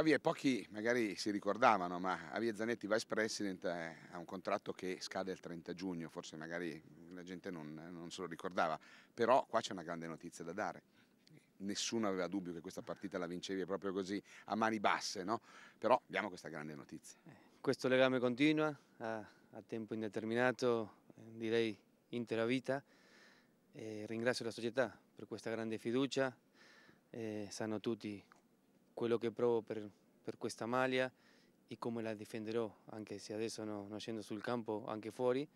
Javier, pochi magari si ricordavano, ma Javier Zanetti, Vice President, eh, ha un contratto che scade il 30 giugno, forse magari la gente non, non se lo ricordava, però qua c'è una grande notizia da dare. Nessuno aveva dubbio che questa partita la vincevi proprio così, a mani basse, no? Però diamo questa grande notizia. Eh, questo legame continua, a, a tempo indeterminato, eh, direi intera vita. Eh, ringrazio la società per questa grande fiducia, eh, sanno tutti quello che provo per, per questa maglia e come la difenderò, anche se adesso no, non scendo sul campo, anche fuori,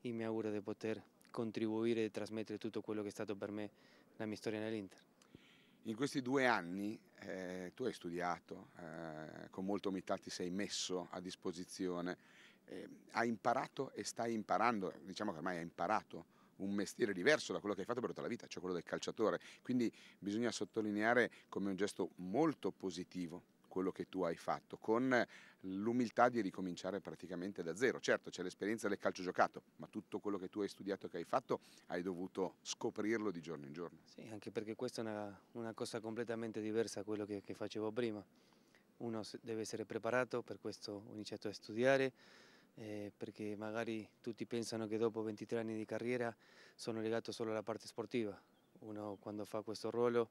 e mi auguro di poter contribuire e trasmettere tutto quello che è stato per me la mia storia nell'Inter. In questi due anni eh, tu hai studiato, eh, con molta umiltà ti sei messo a disposizione, eh, hai imparato e stai imparando, diciamo che ormai hai imparato un mestiere diverso da quello che hai fatto per tutta la vita, cioè quello del calciatore. Quindi bisogna sottolineare come un gesto molto positivo quello che tu hai fatto, con l'umiltà di ricominciare praticamente da zero. Certo, c'è l'esperienza del calcio giocato, ma tutto quello che tu hai studiato e che hai fatto hai dovuto scoprirlo di giorno in giorno. Sì, anche perché questa è una, una cosa completamente diversa da quello che, che facevo prima. Uno deve essere preparato, per questo ho iniziato a studiare, eh, perché magari tutti pensano che dopo 23 anni di carriera sono legato solo alla parte sportiva. Uno quando fa questo ruolo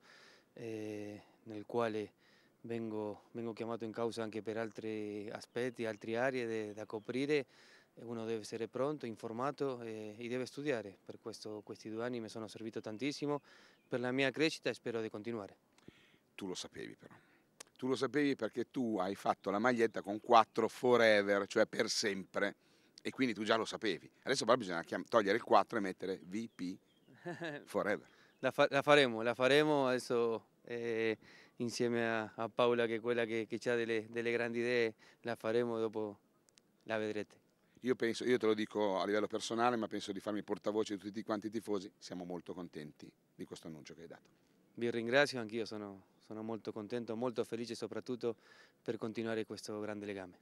eh, nel quale vengo, vengo, chiamato in causa anche per altri aspetti, altre aree de, da coprire, uno deve essere pronto, informato eh, e deve studiare. Per questo questi due anni mi sono servito tantissimo per la mia crescita e spero di continuare. Tu lo sapevi però. Tu lo sapevi perché tu hai fatto la maglietta con 4 forever, cioè per sempre, e quindi tu già lo sapevi. Adesso però bisogna togliere il 4 e mettere VP forever. La, fa la faremo, la faremo adesso eh, insieme a, a, Paola che è quella che, che ha delle, delle grandi idee, la faremo dopo, la vedrete. Io, penso, io te lo dico a livello personale, ma penso di farmi portavoce di tutti quanti i tifosi, siamo molto contenti di questo annuncio che hai dato vi ringrazio, anch'io sono, sono molto contento, molto felice soprattutto per continuare questo grande legame.